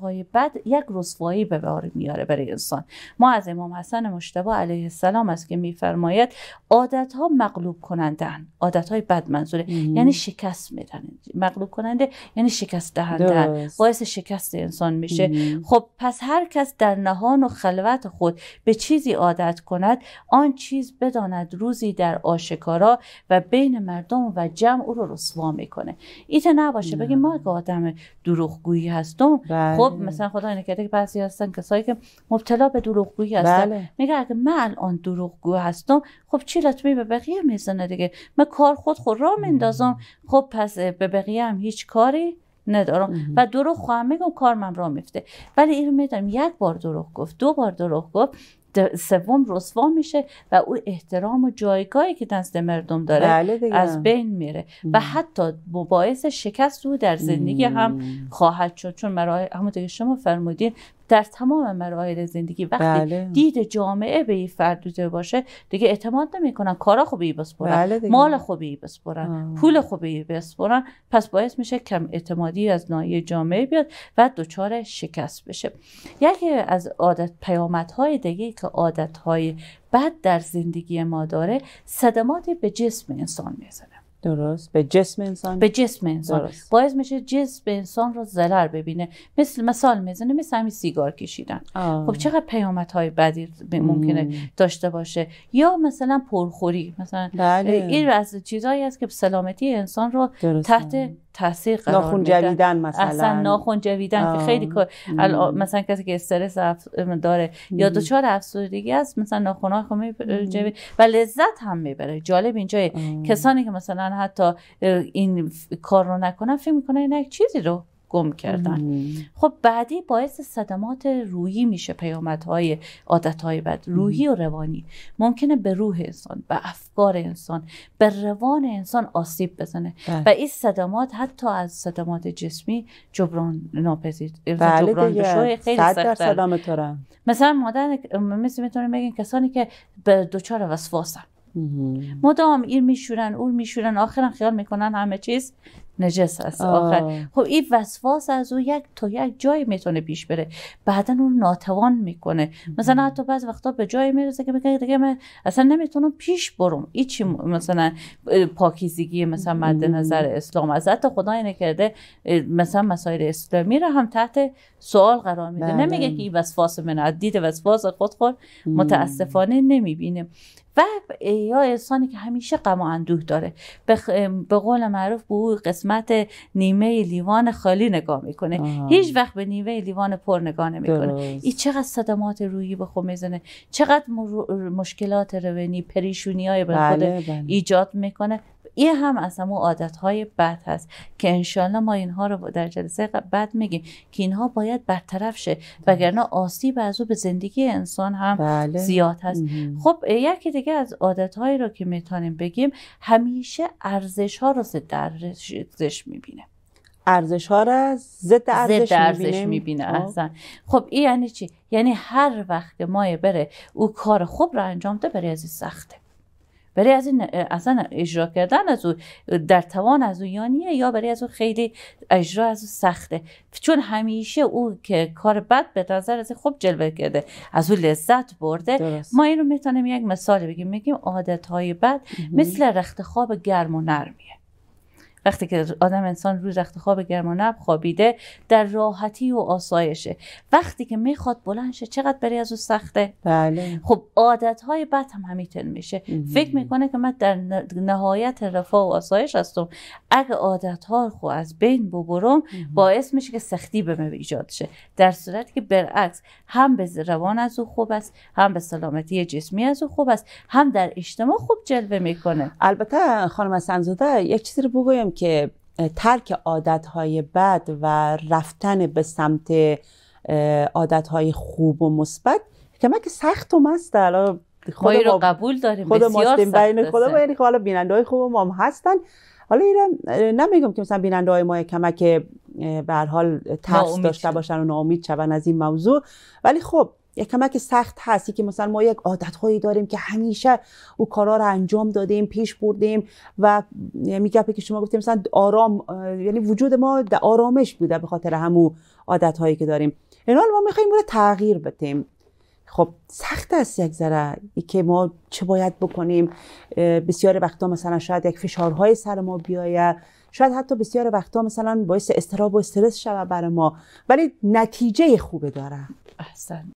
های بد یک رسوایی به بار میاره برای انسان ما از امام حسن مشتبه علیه السلام است که میفرماید عادت ها مغلوب کنندن های بد منظوره یعنی شکست میدن مغلوب کننده یعنی شکست دهندن باعث شکست انسان میشه خب پس هر کس در نهان و خلوت خود به چیزی عادت کند آن چیز بداند روزی در آشکارا و بین مردم و جمع او رو رسوا میکنه ایته نباشه بگیم ما آدم دروغگویی هستم خب بله. مثلا خدا کرده که بعضی هستن کسایی که مبتلا به دروغگویی هستن بله. میگه اگه من الان دروغگو هستم خب چی لطمه به بقیه میزنه دیگه من کار خود خود را میندازم خب پس به بقیه هم هیچ کاری ندارم و دروغ خواهم میگم کار من را میفته ولی این میدونم یک بار دروغ گفت دو بار دروغ گفت سوم رسوا میشه و او احترام و جایگاهی که دست مردم داره بله از بین میره و حتی باعث شکست او در زندگی هم خواهد شد چون مرا همونطور که شما فرمودین در تمام مراحل زندگی وقتی بله. دید جامعه به این فرد باشه دیگه اعتماد نمیکنن کارا خوبی بسپرن بله مال خوبی بسپرن آه. پول خوبی بسپرن پس باعث میشه کم اعتمادی از ناحیه جامعه بیاد و دچار شکست بشه یکی از عادت پیامدهای دیگه که های بد در زندگی ما داره صدماتی به جسم انسان میزنه درست به جسم انسان به جسم انسان درست. باعث میشه جسم انسان رو ضرر ببینه مثل مثال میزنه مثل همین سیگار کشیدن آه. خب چقدر های بدی ممکنه داشته باشه یا مثلا پرخوری مثلا بله. این از چیزهایی است که سلامتی انسان رو تحت تاثیر قرار ناخون جویدن مثلا اصلا ناخون جویدن که خیلی مثلا کسی که استرس داره یا دچار افسردگی است مثلا ناخونها خب جوی... و لذت هم میبره جالب اینجا کسانی که مثلا حتی این کار رو نکنن فکر میکنن اینا چیزی رو گم کردن خب بعدی باعث صدمات روحی میشه پیامدهای عادتهای بد روحی و روانی ممکنه به روح انسان به افکار انسان به روان انسان آسیب بزنه بله. و این صدمات حتی از صدمات جسمی جبران ناپذیر بله جبران بشه خیلی مثلا مادر مثل میتونیم کسانی که به دچار وسواسن مدام این میشورن اون میشورن آخرا خیال میکنن همه چیز نجس است آخر خب این وسواس از او یک تا یک جای میتونه پیش بره بعدا اون ناتوان میکنه مثلا حتی بعض وقتا به جای میرسه که میگه دیگه من اصلا نمیتونم پیش برم این چی مثلا پاکیزگی مثلا مد نظر اسلام از حتی خدای نکرده مثلا مسائل اسلامی رو هم تحت سوال قرار میده بله. نمیگه که این وسواس من دید وسواس خود خود متاسفانه نمیبینه و یا انسانی که همیشه غم و اندوه داره به قول معروف به او قسمت نیمه لیوان خالی نگاه میکنه هیچ وقت به نیمه لیوان پر نگاه نمیکنه این چقدر صدمات رویی به خود میزنه چقدر مشکلات روانی پریشونی های به خود بله، بله. ایجاد میکنه این هم از همون عادتهای بد هست که انشالله ما اینها رو در جلسه بعد میگیم که اینها باید برطرف شه بله. وگرنه آسیب از او به زندگی انسان هم بله. زیاد هست خب یکی دیگه از عادتهایی رو که میتونیم بگیم همیشه ارزش ها رو ضد ارزش میبینه ارزش ها را ضد ارزش میبینه خب. اصلا خب این یعنی چی یعنی هر وقت مایه بره او کار خوب رو انجام ده برای از سخته برای از این اصلا اجرا کردن از او در توان از او یا یا برای از او خیلی اجرا از او سخته چون همیشه او که کار بد به نظر از خوب جلوه کرده از او لذت برده ما اینو میتونیم یک مثال بگیم میگیم عادت های بد مثل رخت خواب گرم و نرمیه وقتی که آدم انسان روی رخت خواب گرم و نب خوابیده در راحتی و آسایشه وقتی که میخواد بلند شه چقدر برای از او سخته بله خب عادت های بد هم همیتون میشه فکر میکنه که من در نهایت رفاه و آسایش هستم اگه عادت ها خو از بین ببرم باعث میشه که سختی به من ایجاد شه در صورتی که برعکس هم به روان از او خوب است هم به سلامتی جسمی از او خوب است هم در اجتماع خوب جلوه میکنه البته خانم سنزاده یک چیزی رو بگویم که ترک عادتهای بد و رفتن به سمت عادتهای خوب و مثبت کمک که سخت و مست حالا خود رو قبول داریم خود بین خدا یعنی حالا بیننده های خوب ما هم هستن حالا اینا نمیگم که مثلا بیننده های ما کمک به هر حال ترس داشته باشن و ناامید شون از این موضوع ولی خب یک کمک سخت هستی که مثلا ما یک عادت هایی داریم که همیشه او کارا رو انجام دادیم پیش بردیم و یعنی میگه که شما گفتیم مثلا آرام یعنی وجود ما در آرامش بوده به خاطر همو عادت هایی که داریم این حال ما میخواییم رو تغییر بدیم خب سخت است یک ذره ای که ما چه باید بکنیم بسیار وقتا مثلا شاید یک فشارهای سر ما بیاید شاید حتی بسیار وقتا مثلا باعث استراب و استرس شود برای ما ولی نتیجه خوبه داره احسن